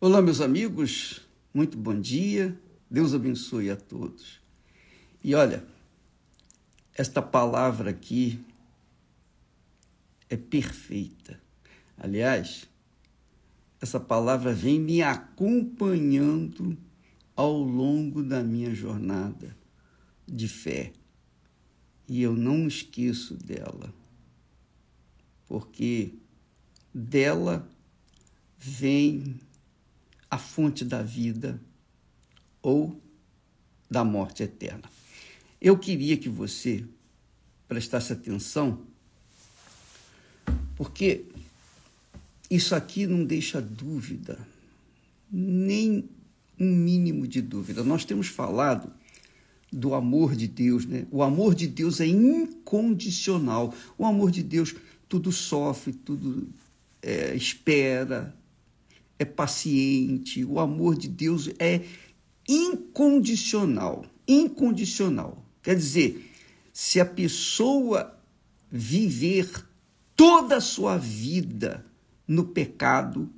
Olá, meus amigos, muito bom dia, Deus abençoe a todos. E olha, esta palavra aqui é perfeita. Aliás, essa palavra vem me acompanhando ao longo da minha jornada de fé. E eu não esqueço dela, porque dela vem a fonte da vida ou da morte eterna. Eu queria que você prestasse atenção, porque isso aqui não deixa dúvida, nem um mínimo de dúvida. Nós temos falado do amor de Deus, né? O amor de Deus é incondicional. O amor de Deus tudo sofre, tudo é, espera, é paciente, o amor de Deus é incondicional. Incondicional. Quer dizer, se a pessoa viver toda a sua vida no pecado,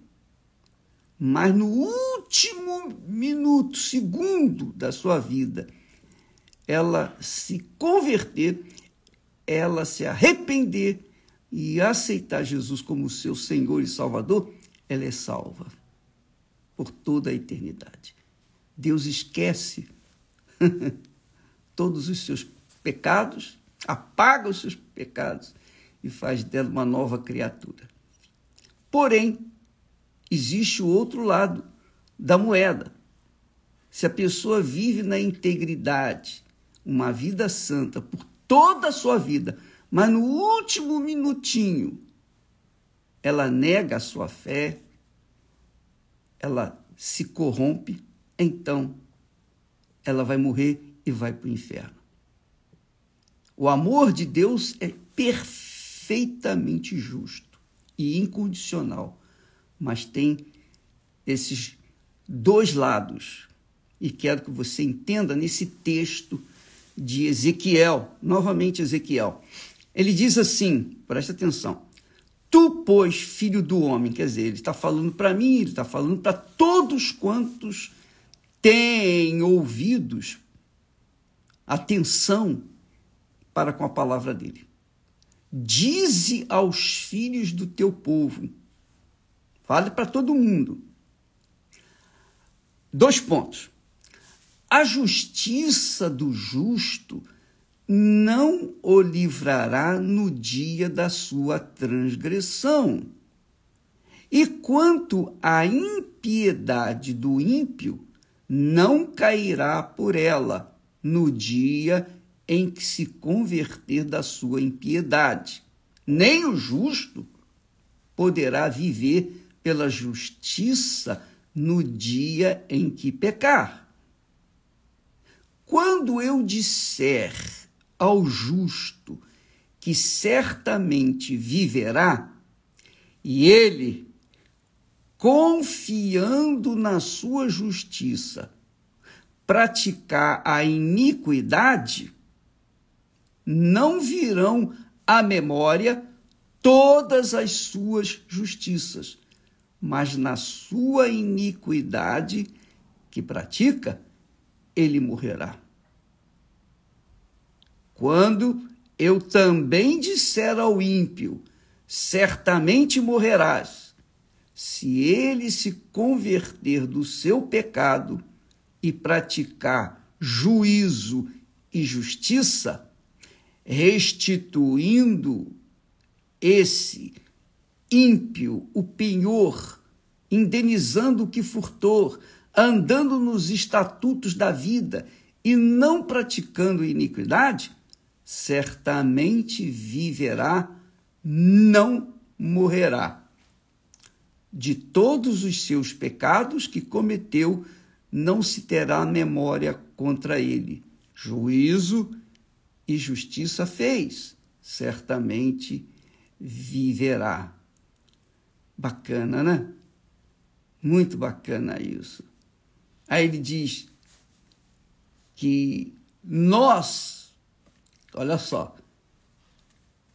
mas no último minuto, segundo da sua vida, ela se converter, ela se arrepender e aceitar Jesus como seu Senhor e Salvador, ela é salva por toda a eternidade. Deus esquece todos os seus pecados, apaga os seus pecados e faz dela uma nova criatura. Porém, existe o outro lado da moeda. Se a pessoa vive na integridade, uma vida santa por toda a sua vida, mas no último minutinho ela nega a sua fé, ela se corrompe, então ela vai morrer e vai para o inferno. O amor de Deus é perfeitamente justo e incondicional, mas tem esses dois lados. E quero que você entenda nesse texto de Ezequiel, novamente Ezequiel. Ele diz assim, presta atenção: Tu, pois, filho do homem, quer dizer, ele está falando para mim, ele está falando para todos quantos têm ouvidos, atenção para com a palavra dele. Dize aos filhos do teu povo, fale para todo mundo. Dois pontos. A justiça do justo não o livrará no dia da sua transgressão. E quanto à impiedade do ímpio, não cairá por ela no dia em que se converter da sua impiedade. Nem o justo poderá viver pela justiça no dia em que pecar. Quando eu disser ao justo, que certamente viverá, e ele, confiando na sua justiça, praticar a iniquidade, não virão à memória todas as suas justiças, mas na sua iniquidade que pratica, ele morrerá. Quando eu também disser ao ímpio, certamente morrerás, se ele se converter do seu pecado e praticar juízo e justiça, restituindo esse ímpio o penhor, indenizando o que furtou, andando nos estatutos da vida e não praticando iniquidade, certamente viverá, não morrerá. De todos os seus pecados que cometeu, não se terá memória contra ele. Juízo e justiça fez, certamente viverá. Bacana, né? Muito bacana isso. Aí ele diz que nós Olha só.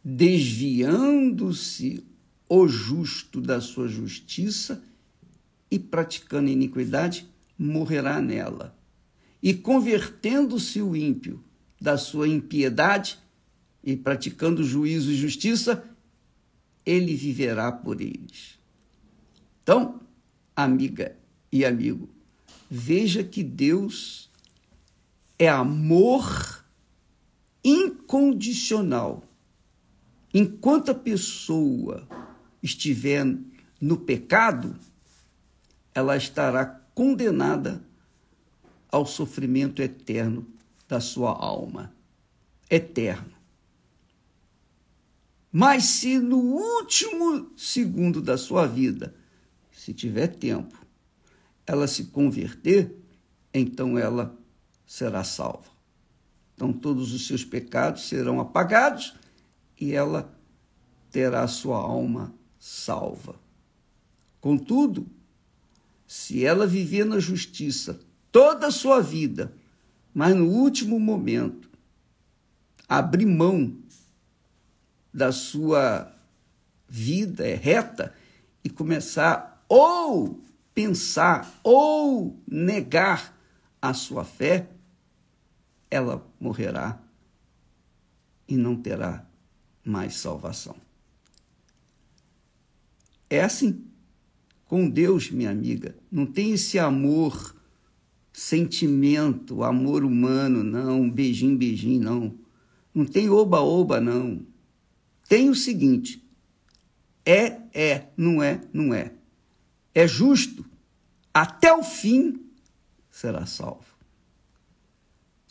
Desviando-se o justo da sua justiça e praticando iniquidade, morrerá nela. E convertendo-se o ímpio da sua impiedade e praticando juízo e justiça, ele viverá por eles. Então, amiga e amigo, veja que Deus é amor incondicional. Enquanto a pessoa estiver no pecado, ela estará condenada ao sofrimento eterno da sua alma. Eterno. Mas se no último segundo da sua vida, se tiver tempo, ela se converter, então ela será salva. Então todos os seus pecados serão apagados e ela terá sua alma salva. Contudo, se ela viver na justiça toda a sua vida, mas no último momento abrir mão da sua vida é reta e começar ou pensar ou negar a sua fé, ela morrerá e não terá mais salvação. É assim. Com Deus, minha amiga, não tem esse amor, sentimento, amor humano, não, beijinho, beijinho, não. Não tem oba-oba, não. Tem o seguinte: é, é, não é, não é. É justo, até o fim será salvo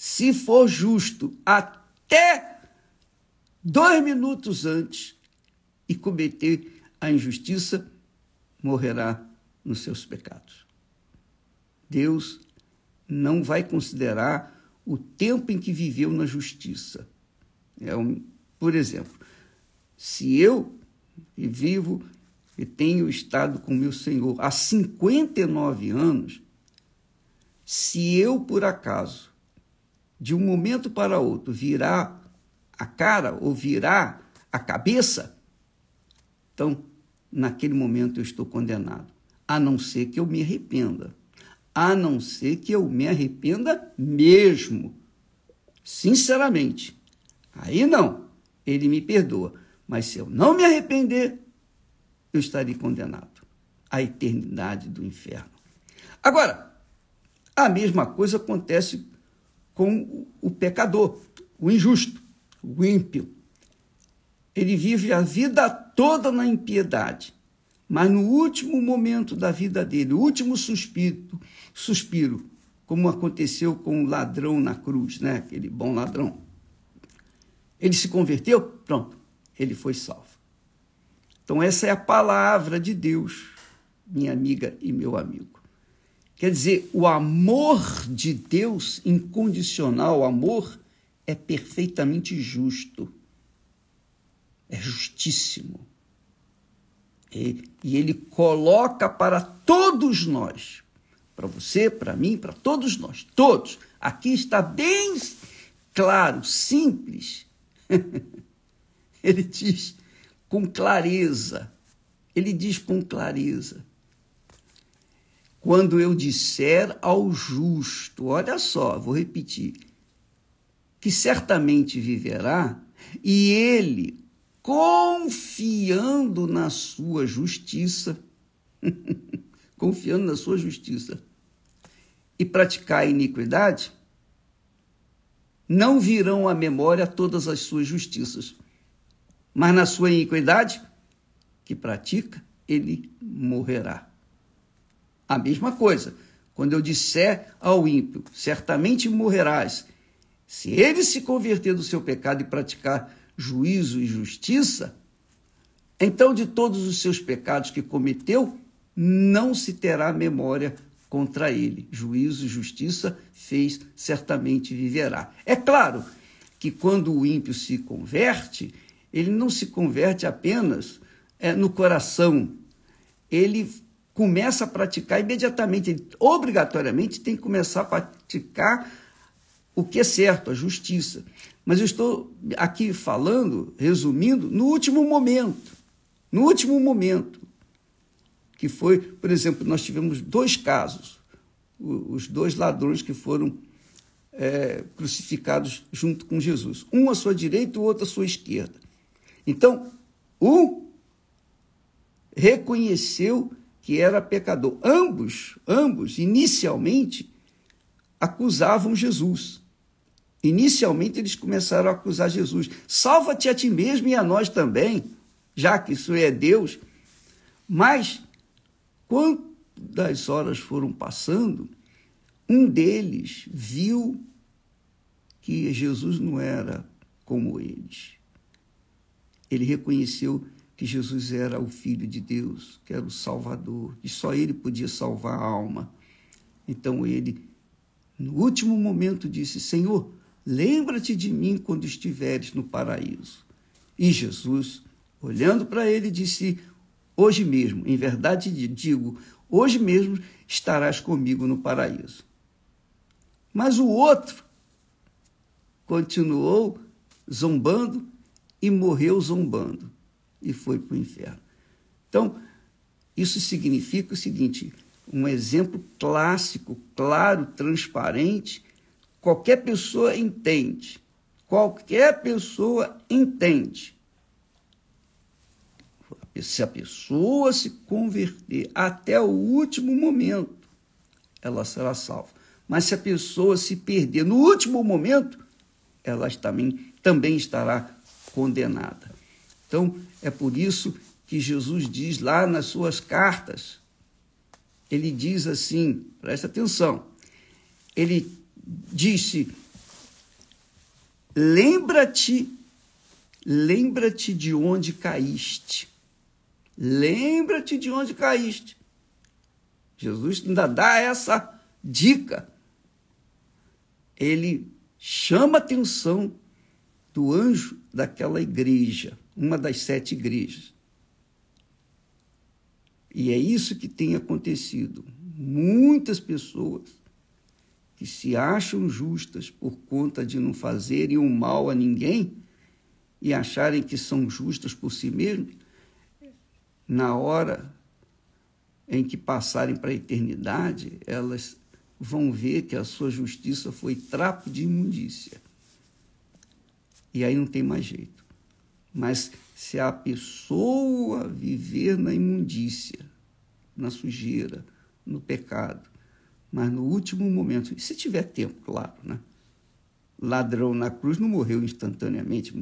se for justo, até dois minutos antes e cometer a injustiça, morrerá nos seus pecados. Deus não vai considerar o tempo em que viveu na justiça. É um, por exemplo, se eu vivo e tenho estado com meu Senhor há 59 anos, se eu por acaso de um momento para outro virar a cara ou virar a cabeça, então, naquele momento eu estou condenado, a não ser que eu me arrependa, a não ser que eu me arrependa mesmo, sinceramente. Aí não, ele me perdoa, mas se eu não me arrepender, eu estarei condenado à eternidade do inferno. Agora, a mesma coisa acontece com o pecador, o injusto, o ímpio. Ele vive a vida toda na impiedade, mas no último momento da vida dele, o último suspiro, suspiro, como aconteceu com o ladrão na cruz, né? Aquele bom ladrão. Ele se converteu, pronto, ele foi salvo. Então essa é a palavra de Deus, minha amiga e meu amigo. Quer dizer, o amor de Deus, incondicional amor, é perfeitamente justo. É justíssimo. E, e ele coloca para todos nós, para você, para mim, para todos nós, todos. Aqui está bem claro, simples. ele diz com clareza. Ele diz com clareza quando eu disser ao justo, olha só, vou repetir, que certamente viverá, e ele, confiando na sua justiça, confiando na sua justiça, e praticar a iniquidade, não virão à memória todas as suas justiças, mas na sua iniquidade, que pratica, ele morrerá. A mesma coisa, quando eu disser ao ímpio, certamente morrerás, se ele se converter do seu pecado e praticar juízo e justiça, então de todos os seus pecados que cometeu, não se terá memória contra ele. Juízo e justiça fez, certamente viverá. É claro que quando o ímpio se converte, ele não se converte apenas é, no coração, ele começa a praticar imediatamente, ele, obrigatoriamente tem que começar a praticar o que é certo, a justiça. Mas eu estou aqui falando, resumindo, no último momento. No último momento. Que foi, por exemplo, nós tivemos dois casos. Os dois ladrões que foram é, crucificados junto com Jesus. Um à sua direita, o outro à sua esquerda. Então, um reconheceu que era pecador. Ambos, ambos, inicialmente, acusavam Jesus. Inicialmente, eles começaram a acusar Jesus. Salva-te a ti mesmo e a nós também, já que isso é Deus. Mas, quantas horas foram passando, um deles viu que Jesus não era como eles. Ele reconheceu que Jesus era o Filho de Deus, que era o Salvador, que só ele podia salvar a alma. Então ele, no último momento, disse: Senhor, lembra-te de mim quando estiveres no paraíso. E Jesus, olhando para ele, disse: Hoje mesmo, em verdade digo, hoje mesmo estarás comigo no paraíso. Mas o outro continuou zombando e morreu zombando e foi para o inferno. Então, isso significa o seguinte: um exemplo clássico, claro, transparente, qualquer pessoa entende. Qualquer pessoa entende. Se a pessoa se converter até o último momento, ela será salva. Mas se a pessoa se perder no último momento, ela também, também estará condenada. Então, é por isso que Jesus diz lá nas suas cartas, ele diz assim, presta atenção, ele disse: lembra-te, lembra-te de onde caíste. Lembra-te de onde caíste. Jesus ainda dá essa dica. Ele chama a atenção do anjo daquela igreja uma das sete igrejas. E é isso que tem acontecido. Muitas pessoas que se acham justas por conta de não fazerem o mal a ninguém e acharem que são justas por si mesmas, na hora em que passarem para a eternidade, elas vão ver que a sua justiça foi trapo de imundícia. E aí não tem mais jeito. Mas se a pessoa viver na imundícia, na sujeira, no pecado, mas no último momento, e se tiver tempo, claro, né? Ladrão na cruz não morreu instantaneamente,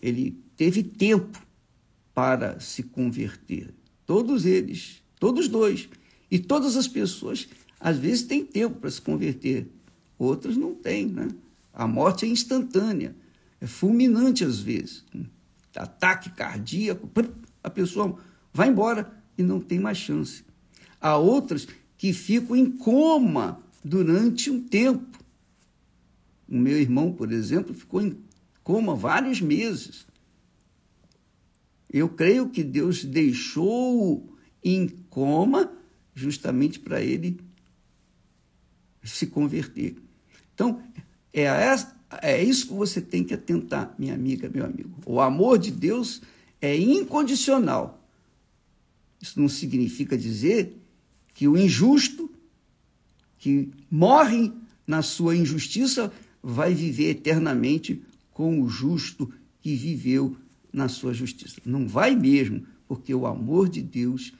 ele teve tempo para se converter. Todos eles, todos dois. E todas as pessoas, às vezes, têm tempo para se converter, outras não têm, né? A morte é instantânea, é fulminante às vezes ataque cardíaco, a pessoa vai embora e não tem mais chance. Há outras que ficam em coma durante um tempo. O meu irmão, por exemplo, ficou em coma vários meses. Eu creio que Deus deixou-o em coma justamente para ele se converter. Então, é a é isso que você tem que atentar, minha amiga, meu amigo. O amor de Deus é incondicional. Isso não significa dizer que o injusto, que morre na sua injustiça, vai viver eternamente com o justo que viveu na sua justiça. Não vai mesmo, porque o amor de Deus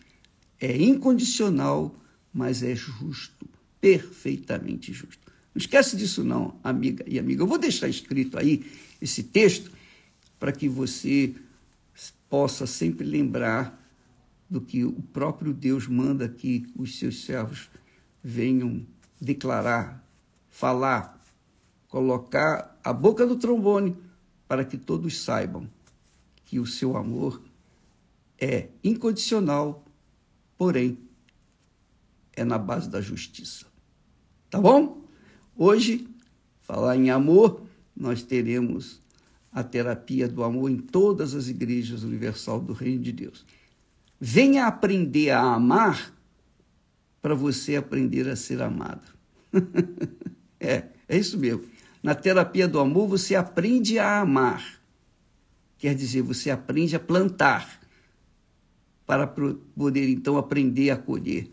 é incondicional, mas é justo, perfeitamente justo. Não esquece disso não, amiga e amiga. Eu vou deixar escrito aí esse texto para que você possa sempre lembrar do que o próprio Deus manda que os seus servos venham declarar, falar, colocar a boca no trombone para que todos saibam que o seu amor é incondicional, porém é na base da justiça. Tá bom? Hoje, falar em amor, nós teremos a terapia do amor em todas as igrejas universal do Reino de Deus. Venha aprender a amar para você aprender a ser amado. é, é isso mesmo. Na terapia do amor você aprende a amar. Quer dizer, você aprende a plantar para poder então aprender a colher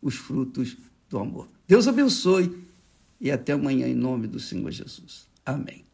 os frutos do amor. Deus abençoe e até amanhã, em nome do Senhor Jesus. Amém.